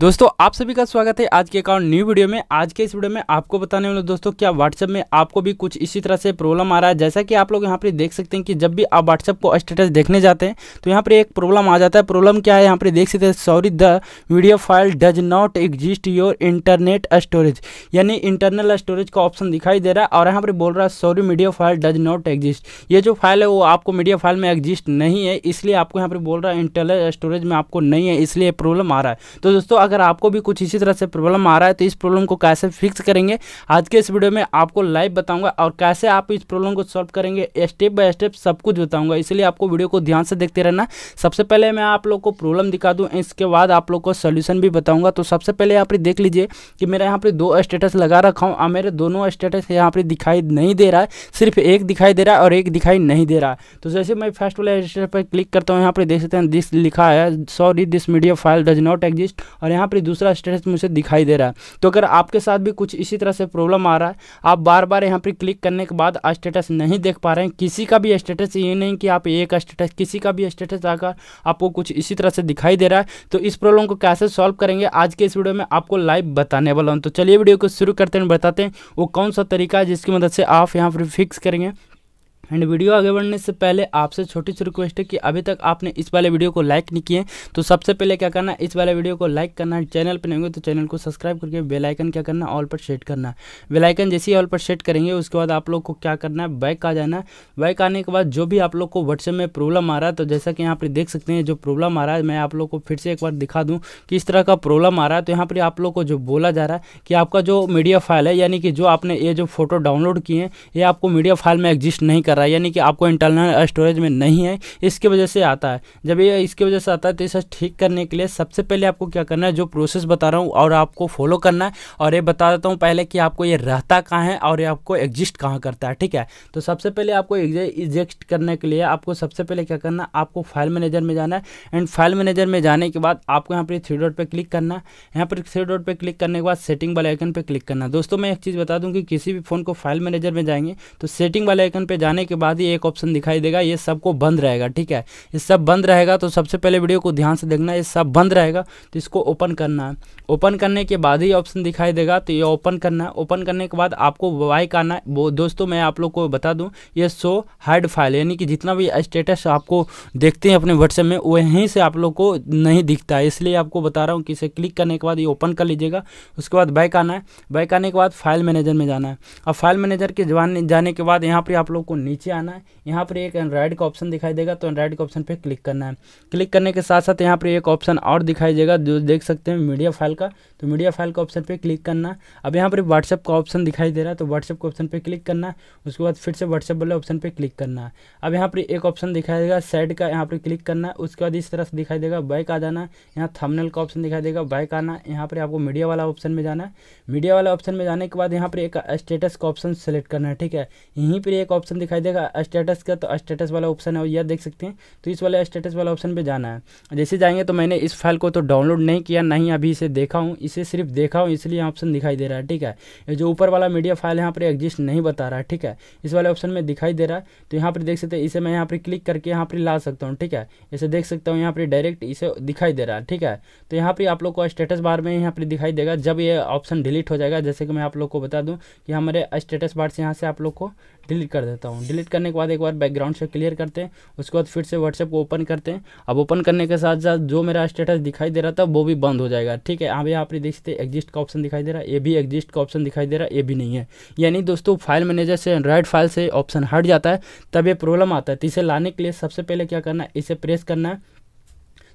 दोस्तों आप सभी का स्वागत है आज के और न्यू वीडियो में आज के इस वीडियो में आपको बताने वाले दोस्तों क्या व्हाट्सएप में आपको भी कुछ इसी तरह से प्रॉब्लम आ रहा है जैसा कि आप लोग यहाँ पर देख सकते हैं कि जब भी आप व्हाट्सएप को स्टेटस देखने जाते हैं तो यहाँ पर एक प्रॉब्लम आ जाता है प्रॉब्लम क्या है यहाँ पर देख सकते हैं sorry the video file does not exist your internet storage यानी इंटरनल स्टोरेज का ऑप्शन दिखाई दे रहा है और यहाँ पर बोल रहा है sorry media file does not exist ये जो फाइल है वो आपको मीडिया फाइल में एग्जिस्ट नहीं है इसलिए आपको यहाँ पर बोल रहा है इंटरनल स्टोरेज में आपको नहीं है इसलिए प्रॉब्लम आ रहा है तो दोस्तों अगर आपको भी कुछ इसी तरह से प्रॉब्लम आ रहा है तो इस प्रॉब्लम को कैसे फिक्स करेंगे आज के इस वीडियो में आपको लाइव बताऊंगा और कैसे आप इस प्रॉब्लम को सॉल्व करेंगे स्टेप बाय स्टेप सब कुछ बताऊंगा इसलिए आपको वीडियो को ध्यान से देखते रहना सबसे पहले मैं आप लोग को प्रॉब्लम दिखा दूँ इसके बाद आप लोग को सोल्यूशन भी बताऊँगा तो सबसे पहले यहाँ पर देख लीजिए कि मेरा यहाँ पर दो स्टेटस लगा रखा हूँ और मेरे दोनों स्टेटस यहाँ पर दिखाई नहीं दे रहा है सिर्फ एक दिखाई दे रहा है और एक दिखाई नहीं दे रहा है तो जैसे मैं फर्स्ट वाले स्टेटस पर क्लिक करता हूँ यहाँ पर देख सकते हैं दिस लिखा है sorry this media file does not exist और यहाँ पर दूसरा स्टेटस मुझे दिखाई दे रहा है तो अगर आपके साथ भी कुछ इसी तरह से प्रॉब्लम आ रहा है आप बार बार यहाँ पर क्लिक करने के बाद स्टेटस नहीं देख पा रहे हैं किसी का भी स्टेटस ये नहीं कि आप एक स्टेटस किसी का भी स्टेटस आकर आपको कुछ इसी तरह से दिखाई दे रहा है तो इस प्रॉब्लम को कैसे सॉल्व करेंगे आज के इस वीडियो में आपको लाइव बताने वाला हूँ तो चलिए वीडियो को शुरू करते हैं बताते हैं वो कौन सा तरीका है जिसकी मदद से आप यहाँ पर फिक्स करेंगे एंड वीडियो आगे बढ़ने से पहले आपसे छोटी सी रिक्वेस्ट है कि अभी तक आपने इस वाले वीडियो को लाइक नहीं किए तो सबसे पहले क्या करना इस वाले वीडियो को लाइक करना चैनल पर नहीं होंगे तो चैनल को सब्सक्राइब करके बेलाइकन क्या करना ऑल पर सेट करना बेलाइकन जैसे ही ऑल पर सेट करेंगे उसके बाद आप लोग को क्या करना है बैक आ जाना बैक आने के बाद जो भी आप लोग को व्हाट्सएप में प्रॉब्लम आ रहा है तो जैसा कि यहाँ पर देख सकते हैं जो प्रॉब्लम आ रहा है मैं आप लोग को फिर से एक बार दिखा दूँ कि इस तरह का प्रॉब्लम आ रहा है तो यहाँ पर आप लोग को जो बोला जा रहा है कि आपका जो मीडिया फाइल है यानी कि जो आपने ये जो फोटो डाउनलोड किए हैं ये आपको मीडिया फाइल में एग्जिस्ट नहीं कर रहा रहा है यानी कि आपको इंटरनल स्टोरेज में नहीं है इसके वजह से आता है जब ये इसके वजह से आता है तो इसे ठीक करने के लिए सबसे पहले आपको क्या करना है जो प्रोसेस बता रहा हूँ और आपको फॉलो करना है और ये बता देता हूँ पहले कि आपको ये रहता कहाँ है और ये आपको एग्जिस्ट कहाँ करता है ठीक है तो सबसे पहले आपको एग्जिस्ट करने के लिए आपको सबसे पहले क्या करना है आपको फाइल मैनेजर में जाना है एंड फाइल मैनेजर में जाने के बाद आपको यहाँ पर थ्री डॉट पर क्लिक करना है यहाँ पर थ्री डॉट पर क्लिक करने के बाद सेटिंग वाले आइकन पर क्लिक करना दोस्तों मैं एक चीज़ बता दूँ कि किसी भी फ़ोन को फाइल मैनेजर में जाएंगे तो सेटिंग वाले आइकन पर जाने करने के बाद ही एक ऑप्शन दिखाई देगा ये सबको बंद रहेगा ठीक है ये सब बंद रहेगा तो सबसे पहले वीडियो को ध्यान से देखना ये सब बंद रहेगा तो इसको ओपन करना है ओपन करने के बाद ही ऑप्शन दिखाई देगा तो ये ओपन करना है ओपन करने के बाद आपको वाई करना है वो दोस्तों मैं आप लोग को बता दूँ ये सो हाइड फाइल यानी कि जितना भी स्टेटस आपको देखते हैं अपने व्हाट्सएप में वहीं से आप लोग को नहीं दिखता है इसलिए आपको बता रहा हूँ कि इसे क्लिक करने के बाद ये ओपन कर लीजिएगा उसके बाद बैक आना है बैक आने के बाद फाइल मैनेजर में जाना है अब फाइल मैनेजर के जाने के बाद यहाँ पर आप लोग को नीचे आना है यहाँ पर एक एंड्रॉयड का ऑप्शन दिखाई देगा तो एंड्रॉयड के ऑप्शन पर क्लिक करना है क्लिक करने के साथ साथ यहाँ पर एक ऑप्शन और दिखाई देगा जो देख सकते हैं मीडिया फाइल का तो मीडिया फाइल का ऑप्शन पर क्लिक करना अब यहाँ पर व्हाट्सअप का ऑप्शन दिखाई दे रहा है तो व्हाट्सअप के ऑप्शन पर क्लिक करना उसके बाद फिर से व्हाट्सअप वाले ऑप्शन पर क्लिक करना अब यहाँ पर एक ऑप्शन दिखाई देगा सेट का यहाँ पर क्लिक करना उसके बाद इस तरह से दिखाई देगा बैक आ जाना यहाँ थमनल का ऑप्शन दिखाई देगा बैक आना यहाँ पर आपको मीडिया वाला ऑप्शन में जाना मीडिया वाला ऑप्शन में जाने के बाद यहाँ पर एक स्टेटस का ऑप्शन सेलेक्ट करना है ठीक है यहीं पर एक ऑप्शन दिखाई देखा स्टेटस का तो स्टेटस वाला ऑप्शन है यह देख सकते हैं तो इस वाले स्टेटस वाला ऑप्शन पर जाना है जैसे जाएंगे तो मैंने इस फाइल को तो डाउनलोड नहीं किया नहीं अभी इसे देखा हूँ इसे सिर्फ देखा हूँ इसलिए ऑप्शन दिखाई दे रहा है ठीक है ये जो ऊपर वाला मीडिया फाइल यहाँ पर एग्जिस्ट नहीं बता रहा है ठीक है इस वाले ऑप्शन में दिखाई दे रहा है तो यहाँ पर देख सकते हैं इसे मैं यहाँ पर क्लिक करके यहाँ पर ला सकता हूँ ठीक है इसे देख सकता हूँ यहाँ पर डायरेक्ट इसे दिखाई दे रहा है ठीक है तो यहाँ पर आप लोग को स्टेटस बार में यहाँ पर दिखाई देगा जब ये ऑप्शन डिलीट हो जाएगा जैसे कि मैं आप लोग को बता दूँ कि हमारे स्टेटस बार से यहाँ से आप लोग को डिलीट कर देता हूँ डिलीट करने के बाद एक बार बैकग्राउंड से क्लियर करते हैं उसके बाद फिर से व्हाट्सएप को ओपन करते हैं अब ओपन करने के साथ साथ जो मेरा स्टेटस दिखाई दे रहा था वो भी बंद हो जाएगा ठीक है अब यहाँ पर देख सकते एग्जिस्ट का ऑप्शन दिखाई दे रहा है ये भी एग्जिस्ट का ऑप्शन दिखाई दे रहा है ये भी नहीं है यानी दोस्तों फाइल मैनेजर से एंड्रॉइड फाइल से ऑप्शन हट जाता है तब ये प्रॉब्लम आता है तो इसे लाने के लिए सबसे पहले क्या करना है इसे प्रेस करना है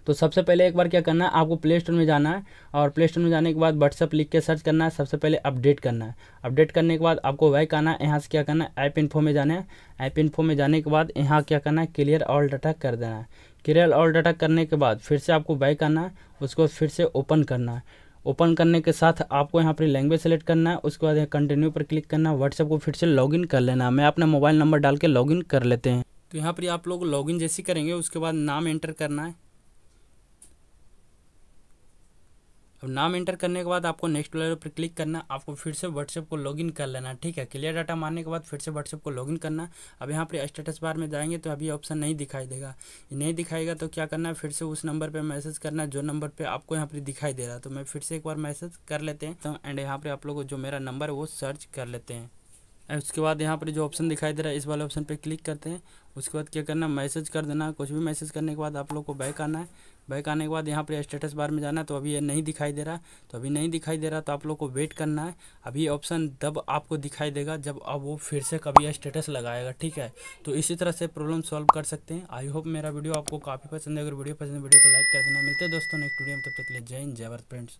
तो सबसे पहले एक बार क्या करना है आपको प्ले स्टोर में जाना है और प्ले स्टोर में जाने के बाद व्हाट्सअप लिख के सर्च करना है सबसे पहले अपडेट करना है अपडेट करने के बाद आपको वैक आना है यहाँ से क्या करना है ऐप इन्फो में जाना है ऐप इन्फो में जाने के बाद यहाँ क्या करना है क्लियर ऑल डाटा कर देना है क्लियर ऑल डाटा करने के बाद फिर से आपको वैक आना है उसको फिर से ओपन करना है ओपन करने के साथ आपको यहाँ पर लैंग्वेज सेलेक्ट करना है उसके बाद यहाँ कंटिन्यू पर क्लिक करना है व्हाट्सएप को फिर से लॉगिन कर लेना है मैं अपना मोबाइल नंबर डाल के लॉगिन कर लेते हैं तो यहाँ पर आप लोग लॉगिन जैसे करेंगे उसके बाद नाम एंटर करना है अब नाम एंटर करने के बाद आपको नेक्स्ट वाले पर क्लिक करना आपको फिर से व्हाट्सएप को लॉगिन कर लेना ठीक है क्लियर डाटा मारने के बाद फिर से व्हाट्सएप को लॉगिन करना अब यहाँ पर स्टेटस बार में जाएंगे तो अभी ऑप्शन नहीं दिखाई देगा नहीं दिखाएगा तो क्या करना है फिर से उस नंबर पर मैसेज करना जो नंबर पर आपको यहाँ पर दिखाई दे रहा तो मैं फिर से एक बार मैसेज कर लेते हैं तो एंड यहाँ पर आप लोग जो मेरा नंबर है वो सर्च कर लेते हैं उसके बाद यहाँ पर जो ऑप्शन दिखाई दे रहा है इस वाले ऑप्शन पे क्लिक करते हैं उसके बाद क्या करना मैसेज कर देना कुछ भी मैसेज करने के बाद आप लोग को बैक आना है बैक आने के बाद यहाँ पर स्टेटस बार में जाना है तो अभी ये नहीं दिखाई दे रहा तो अभी नहीं दिखाई दे रहा तो आप लोग को वेट करना है अभी ऑप्शन तब आपको दिखाई देगा जब अब वो फिर से कभी स्टेटस लगाएगा ठीक है तो इसी तरह से प्रॉब्लम सॉल्व कर सकते हैं आई होप मेरा वीडियो आपको काफ़ी पसंद है अगर वीडियो पसंद है वीडियो को लाइक कर देना मिलते हैं दोस्तों नेक्स्ट वीडियो में तब तक के लिए जय हिंद जय भारत फ्रेंड्स